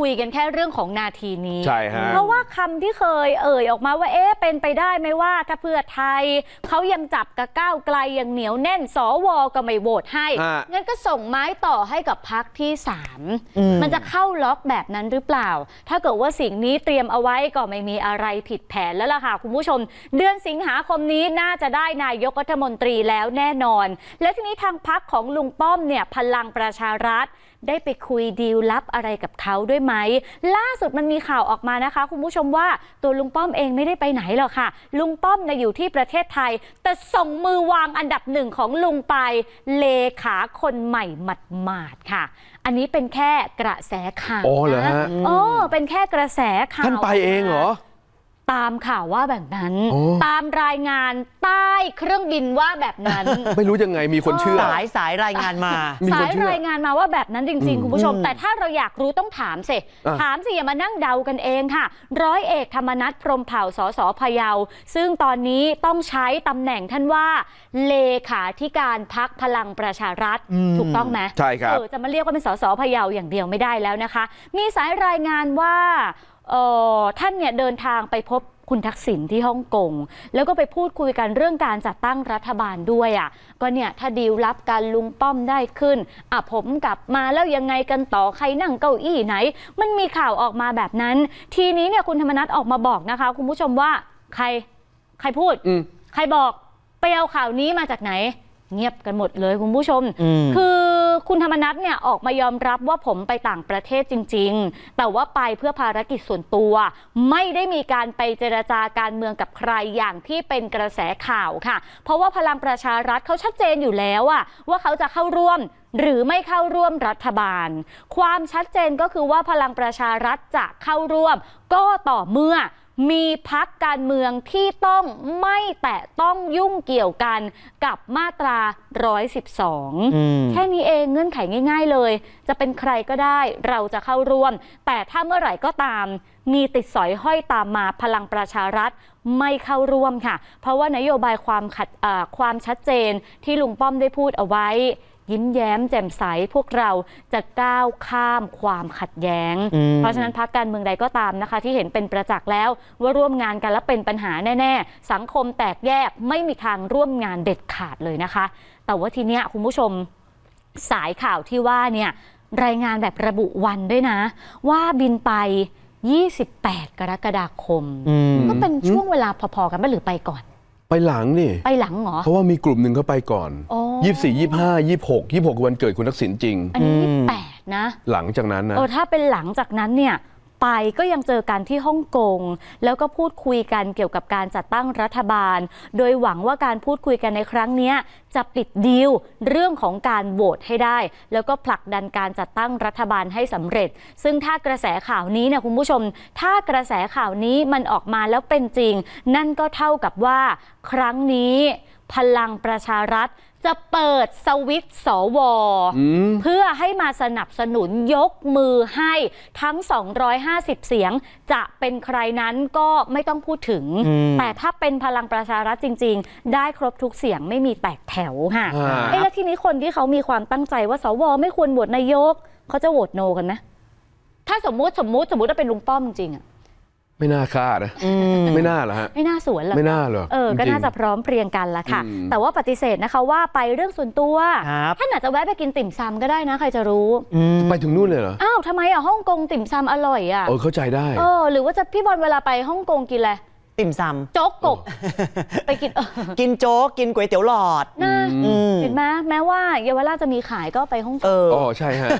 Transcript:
คุยกันแค่เรื่องของนาทีนี้ เพราะว่าคำที่เคยเอ่ยออกมาว่าเอ๊ะ เป็นไปได้ไหมว่า ถ้าเพื่อไทย เขายังจับกระก้าวไกลยังเหนียวแน่นสวก็ไม่โหวตให้ งั้นก็ส่งไม้ต่อให้กับพักที่สามมันจะเข้าล็อกแบบนั้นหรือเปล่า ถ้าเกิดว่าสิ่งนี้เตรียมเอาไว้ก็ไม่มีอะไรผิดแผนแล้วล่ะค่ะคุณผู้ชมเดือนสิงหาคมนี้น่าจะได้นายกรัฐมนตรีแล้วแน่นอน และทีนี้ทางพักของลุงป้อมเนี่ยพลังประชารัฐได้ไปคุยดีลลับอะไรกับเขาด้วยไหมล่าสุดมันมีข่าวออกมานะคะ คุณผู้ชมว่าตัวลุงป้อมเองไม่ได้ไปไหนหรอกค่ะ ลุงป้อมเนี่ยอยู่ที่ประเทศไทย แต่ส่งมือวางอันดับหนึ่งของลุงไป เลขาคนใหม่หมาดๆค่ะ อันนี้เป็นแค่กระแสข่าวอ๋อเหรอฮะอ๋อเป็นแค่กระแสข่าวท่านไปเองเหรอตามข่าวว่าแบบนั้นตามรายงานใต้เครื่องบินว่าแบบนั้นไม่รู้ยังไงมีคนเชื่อสายสายรายงานมา สายรายงานมาว่าแบบนั้นจริง ๆ คุณผู้ชม แต่ถ้าเราอยากรู้ต้องถามสิถามสิ อย่ามานั่งเดากันเองค่ะ ร้อยเอก ธรรมนัฐพรมเผ่าสสพะเยา ซึ่งตอนนี้ต้องใช้ตำแหน่งท่านว่า เลขาธิการพักพลังประชารัฐ ถูกต้องไหมใช่ครับจะมาเรียกว่าเป็นสสพะเยาอย่างเดียวไม่ได้แล้วนะคะ มีสายรายงานว่าท่านเนี่ยเดินทางไปพบคุณทักษิณที่ฮ่องกงแล้วก็ไปพูดคุยกันเรื่องการจัดตั้งรัฐบาลด้วยอะ่ะ ก็เนี่ยถ้าดีลรับการลุงป้อมได้ขึ้นอ่ะผมกลับมาแล้วยังไงกันต่อใครนั่งเก้าอี้ไหน มันมีข่าวออกมาแบบนั้น ทีนี้เนี่ยคุณธรรมนัทออกมาบอกนะคะคุณผู้ชมว่าใคร ใครพูดใครบอกไปเอาข่าวนี้มาจากไหน เงียบกันหมดเลยคุณผู้ชมคือคุณธรรมนัฐเนี่ยออกมายอมรับว่าผมไปต่างประเทศจริงๆ แต่ว่าไปเพื่อภารกิจส่วนตัว ไม่ได้มีการไปเจรจาการเมืองกับใครอย่างที่เป็นกระแสข่าวค่ะ เพราะว่าพลังประชารัฐเขาชัดเจนอยู่แล้วอะว่าเขาจะเข้าร่วมหรือไม่เข้าร่วมรัฐบาล ความชัดเจนก็คือว่าพลังประชารัฐจะเข้าร่วมก็ต่อเมื่อมีพักการเมืองที่ต้องไม่แตะต้องยุ่งเกี่ยวกันกับมาตรา 112 แค่นี้เองเงื่อนไขง่ายๆเลย จะเป็นใครก็ได้เราจะเข้าร่วม แต่ถ้าเมื่อไหร่ก็ตาม มีติดสอยห้อยตามมาพลังประชารัฐไม่เข้าร่วมค่ะ เพราะว่านโยบายความขัดความชัดเจนที่ลุงป้อมได้พูดเอาไว้ยิ้มแย้มแจ่มใสพวกเราจะก้าวข้ามความขัดแย้ง เพราะฉะนั้นพักการเมืองใดก็ตามนะคะ ที่เห็นเป็นประจักษ์แล้วว่าร่วมงานกันแล้วเป็นปัญหาแน่ ๆ สังคมแตกแยกไม่มีทางร่วมงานเด็ดขาดเลยนะคะ แต่ว่าทีเนี้ยคุณผู้ชมสายข่าวที่ว่าเนี่ยรายงานแบบระบุวันด้วยนะ ว่าบินไป 28 กรกฎาคม ก็เป็นช่วงเวลาพอๆกันไม่หรือไปก่อน ไปหลังนี่ไปหลังเหรอเพราะว่ามีกลุ่มหนึ่งเขาไปก่อน๋อยี่สิบสี่ยี่ห้ายี่สิบหกยี่สิบหกวันเกิดคุณทักษิณจริงอันนี้ยี่แปดนะหลังจากนั้นนะเออถ้าเป็นหลังจากนั้นเนี่ยไปก็ยังเจอกันที่ฮ่องกงแล้วก็พูดคุยกันเกี่ยวกับการจัดตั้งรัฐบาล โดยหวังว่าการพูดคุยกันในครั้งนี้จะปิดดีลเรื่องของการโหวตให้ได้ แล้วก็ผลักดันการจัดตั้งรัฐบาลให้สำเร็จ ซึ่งถ้ากระแสข่าวนี้เนี่ยคุณผู้ชมถ้ากระแสข่าวนี้มันออกมาแล้วเป็นจริง นั่นก็เท่ากับว่าครั้งนี้พลังประชารัฐจะเปิดสวิตสว เพื่อให้มาสนับสนุนยกมือให้ทั้ง 250 เสียงจะเป็นใครนั้นก็ไม่ต้องพูดถึง แต่ถ้าเป็นพลังประชารัฐจริง ๆ ได้ครบทุกเสียงไม่มีแตกแถวค่ะไอ้แล้วทีนี้คนที่เขามีความตั้งใจว่าสว ไม่ควรโหวตนายก เขาจะโหวตโนกันนะถ้าสมมติสมมติสมมติว่าเป็นลุงป้อมจริงอะไม่น่าฆ่านะไม่น่าหรอฮะไม่น่าสวนหรอไม่น่าหรอเออก็น่าจะพร้อมเพรียงกันละค่ะ แต่ว่าปฏิเสธนะคะว่าไปเรื่องส่วนตัวท่านอาจจะแวะไปกินติ่มซำก็ได้นะใครจะรู้ไปถึงนู่นเลยเหรออ้าวทำไมอ่ะฮ่องกงติ่มซำอร่อยอ่ะเออเข้าใจได้เออหรือว่าจะพี่บอลเวลาไปฮ่องกงกินอะไรติ่มซำโจ๊กกบไปกินกินโจ๊กกินก๋วยเตี๋ยวหลอดนะเห็นไหมแม้ว่าเยาวราชจะมีขายก็ไปฮ่องกงอ๋อใช่ฮะ